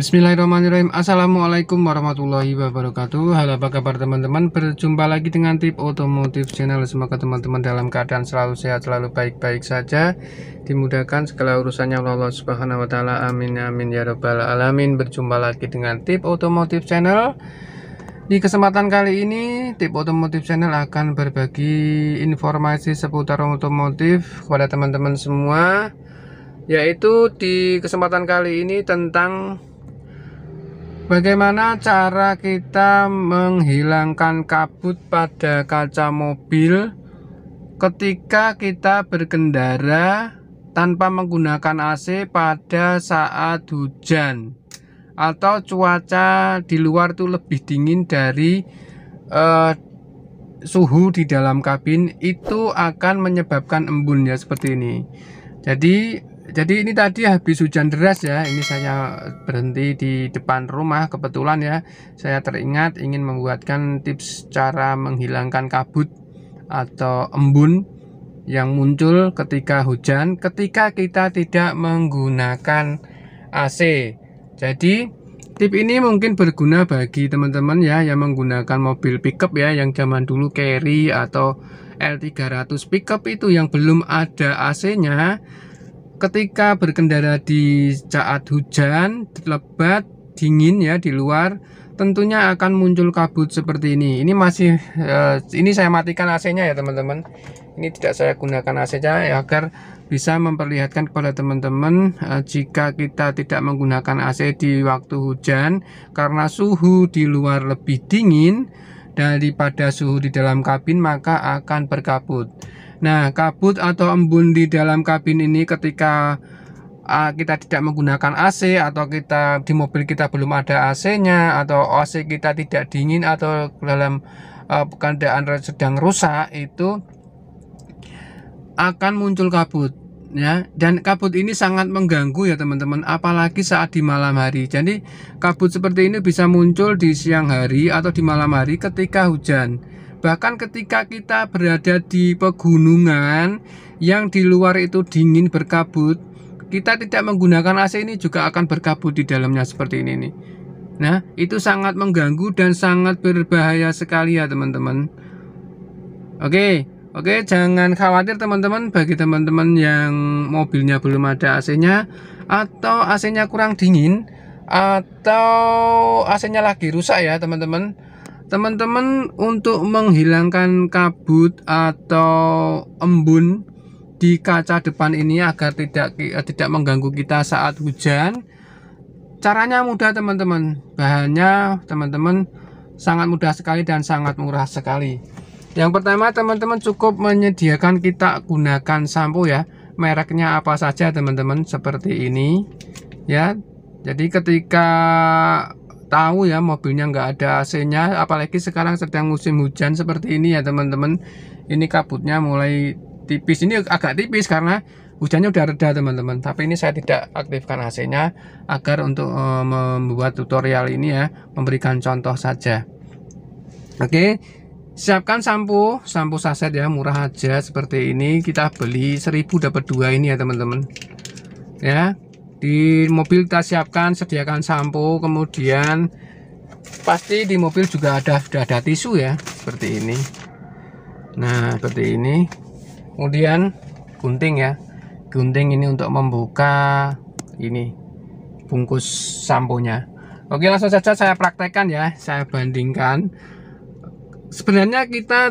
Bismillahirrahmanirrahim Assalamualaikum warahmatullahi wabarakatuh Halo apa kabar teman-teman Berjumpa lagi dengan tip otomotif channel Semoga teman-teman dalam keadaan selalu sehat Selalu baik-baik saja Dimudahkan segala urusannya Allah subhanahu wa ta'ala Amin amin ya rabbal alamin Berjumpa lagi dengan tip otomotif channel di kesempatan kali ini, Tip Otomotif Channel akan berbagi informasi seputar otomotif kepada teman-teman semua, yaitu di kesempatan kali ini tentang Bagaimana cara kita menghilangkan kabut pada kaca mobil ketika kita berkendara tanpa menggunakan AC pada saat hujan atau cuaca di luar itu lebih dingin dari uh, suhu di dalam kabin itu akan menyebabkan embun ya seperti ini. Jadi jadi ini tadi habis hujan deras ya ini saya berhenti di depan rumah kebetulan ya saya teringat ingin membuatkan tips cara menghilangkan kabut atau embun yang muncul ketika hujan ketika kita tidak menggunakan AC jadi tip ini mungkin berguna bagi teman-teman ya yang menggunakan mobil pickup ya yang zaman dulu carry atau L300 pickup itu yang belum ada AC nya ketika berkendara di saat hujan lebat dingin ya di luar tentunya akan muncul kabut seperti ini ini masih eh, ini saya matikan AC nya ya teman-teman ini tidak saya gunakan AC nya ya, agar bisa memperlihatkan kepada teman-teman eh, jika kita tidak menggunakan AC di waktu hujan karena suhu di luar lebih dingin daripada suhu di dalam kabin maka akan berkabut Nah, kabut atau embun di dalam kabin ini ketika uh, kita tidak menggunakan AC atau kita di mobil kita belum ada AC-nya atau AC kita tidak dingin atau dalam uh, e, keadaan sedang rusak itu akan muncul kabut ya dan kabut ini sangat mengganggu ya teman-teman apalagi saat di malam hari jadi kabut seperti ini bisa muncul di siang hari atau di malam hari ketika hujan bahkan ketika kita berada di pegunungan yang di luar itu dingin berkabut kita tidak menggunakan AC ini juga akan berkabut di dalamnya seperti ini nih Nah, itu sangat mengganggu dan sangat berbahaya sekali ya, teman-teman. Oke, oke, jangan khawatir teman-teman bagi teman-teman yang mobilnya belum ada AC-nya atau AC-nya kurang dingin atau AC-nya lagi rusak ya, teman-teman teman-teman untuk menghilangkan kabut atau embun di kaca depan ini agar tidak eh, tidak mengganggu kita saat hujan caranya mudah teman-teman bahannya teman-teman sangat mudah sekali dan sangat murah sekali yang pertama teman-teman cukup menyediakan kita gunakan sampo ya mereknya apa saja teman-teman seperti ini ya jadi ketika tahu ya mobilnya nggak ada AC-nya apalagi sekarang sedang musim hujan seperti ini ya teman-teman ini kabutnya mulai tipis ini agak tipis karena hujannya udah reda teman-teman tapi ini saya tidak aktifkan AC-nya agar untuk uh, membuat tutorial ini ya memberikan contoh saja oke siapkan sampo sampo saset ya murah aja seperti ini kita beli 1000 dapat dua ini ya teman-teman ya di mobil kita siapkan sediakan sampo kemudian pasti di mobil juga ada sudah ada tisu ya seperti ini nah seperti ini kemudian gunting ya gunting ini untuk membuka ini bungkus samponya oke langsung saja saya praktekkan ya saya bandingkan sebenarnya kita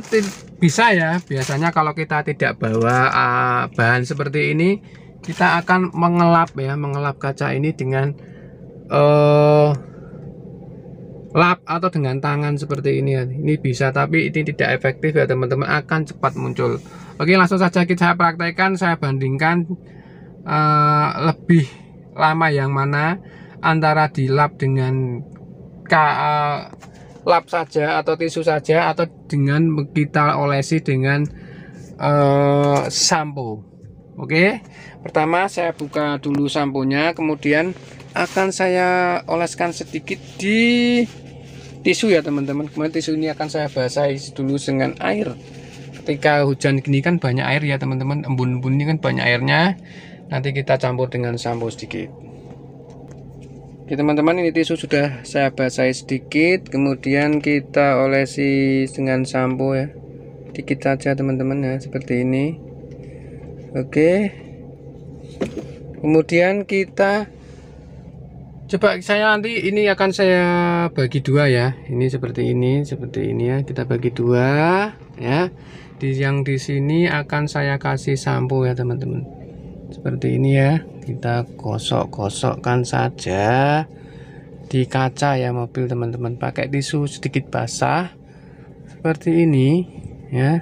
bisa ya biasanya kalau kita tidak bawa uh, bahan seperti ini kita akan mengelap ya mengelap kaca ini dengan uh, lap atau dengan tangan seperti ini ya ini bisa tapi ini tidak efektif ya teman-teman akan cepat muncul oke langsung saja kita praktekkan saya bandingkan uh, lebih lama yang mana antara di lap dengan ka, eh, lap saja atau tisu saja atau dengan kita olesi dengan uh, sampo Oke, pertama saya buka dulu samponya, kemudian akan saya oleskan sedikit di tisu ya teman-teman. Kemudian tisu ini akan saya basahi dulu dengan air. Ketika hujan gini kan banyak air ya teman-teman, embun-embun ini kan banyak airnya. Nanti kita campur dengan sampo sedikit. Oke teman-teman, ini tisu sudah saya basahi sedikit, kemudian kita olesi dengan sampo ya. Dikit saja teman-teman ya, seperti ini Oke. Kemudian kita coba saya nanti ini akan saya bagi dua ya ini seperti ini seperti ini ya kita bagi dua ya di yang di sini akan saya kasih sampo ya teman-teman seperti ini ya kita gosok-gosokkan saja di kaca ya mobil teman-teman pakai tisu sedikit basah seperti ini ya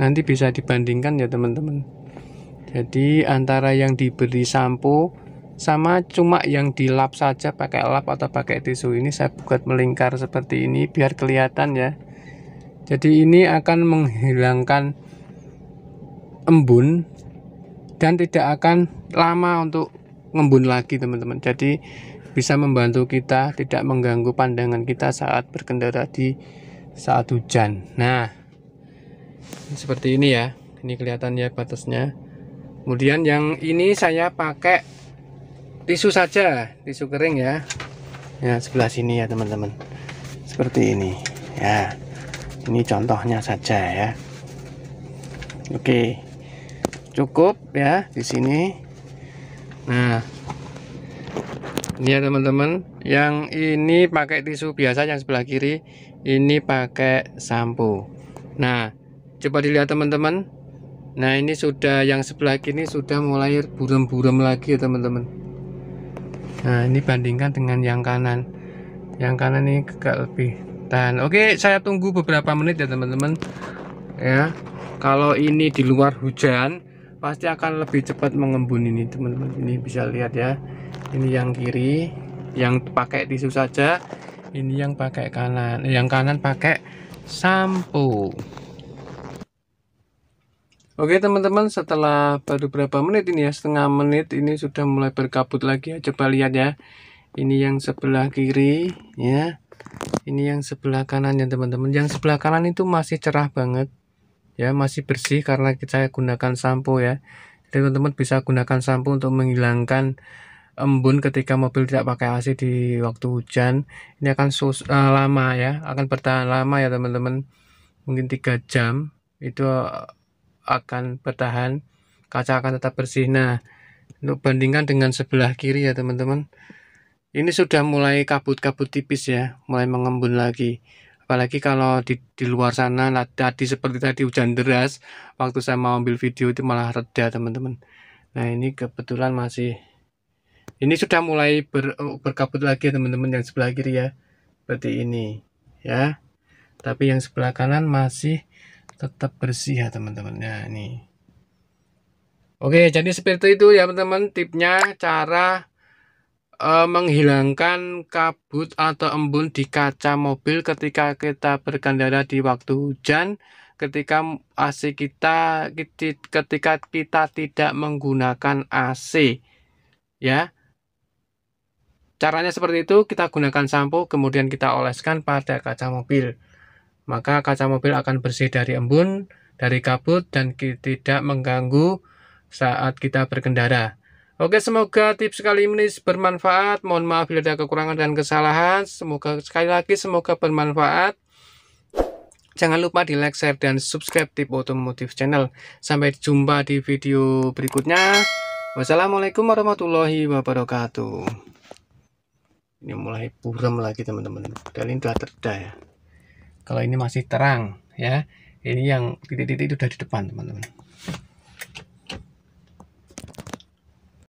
nanti bisa dibandingkan ya teman-teman jadi antara yang diberi sampo sama cuma yang dilap saja pakai lap atau pakai tisu ini saya buat melingkar seperti ini biar kelihatan ya jadi ini akan menghilangkan embun dan tidak akan lama untuk ngembun lagi teman-teman jadi bisa membantu kita tidak mengganggu pandangan kita saat berkendara di saat hujan nah seperti ini ya ini kelihatan ya batasnya kemudian yang ini saya pakai tisu saja tisu kering ya ya sebelah sini ya teman-teman seperti ini ya ini contohnya saja ya oke cukup ya di sini nah ini ya teman-teman yang ini pakai tisu biasa yang sebelah kiri ini pakai sampo nah coba dilihat teman-teman nah ini sudah yang sebelah kini sudah mulai buram-buram lagi ya teman-teman nah ini bandingkan dengan yang kanan yang kanan ini agak lebih tahan oke saya tunggu beberapa menit ya teman-teman ya kalau ini di luar hujan pasti akan lebih cepat mengembun ini teman-teman ini bisa lihat ya ini yang kiri yang pakai tisu saja ini yang pakai kanan yang kanan pakai sampo Oke teman-teman setelah baru berapa menit ini ya setengah menit ini sudah mulai berkabut lagi ya coba lihat ya ini yang sebelah kiri ya ini yang sebelah kanan ya teman-teman yang sebelah kanan itu masih cerah banget ya masih bersih karena kita gunakan sampo ya jadi teman-teman bisa gunakan sampo untuk menghilangkan embun ketika mobil tidak pakai AC di waktu hujan ini akan sus uh, lama ya akan bertahan lama ya teman-teman mungkin tiga jam itu akan bertahan kaca akan tetap bersih nah untuk bandingkan dengan sebelah kiri ya teman-teman ini sudah mulai kabut-kabut tipis ya mulai mengembun lagi apalagi kalau di, di luar sana tadi seperti tadi hujan deras waktu saya mau ambil video itu malah reda teman-teman nah ini kebetulan masih ini sudah mulai ber, oh, berkabut lagi ya, teman-teman yang sebelah kiri ya seperti ini ya tapi yang sebelah kanan masih tetap bersih ya teman-teman nah ini oke jadi seperti itu ya teman-teman tipnya cara eh, menghilangkan kabut atau embun di kaca mobil ketika kita berkendara di waktu hujan ketika AC kita ketika kita tidak menggunakan AC ya caranya seperti itu kita gunakan sampo kemudian kita oleskan pada kaca mobil maka kaca mobil akan bersih dari embun, dari kabut, dan tidak mengganggu saat kita berkendara. Oke, semoga tips kali ini bermanfaat. Mohon maaf bila ada kekurangan dan kesalahan. Semoga sekali lagi semoga bermanfaat. Jangan lupa di like, share, dan subscribe Tip Otomotif Channel. Sampai jumpa di video berikutnya. Wassalamualaikum warahmatullahi wabarakatuh. Ini mulai buram lagi teman-teman. Kali ini telah terda ya kalau ini masih terang ya ini yang titik-titik itu udah di depan teman-teman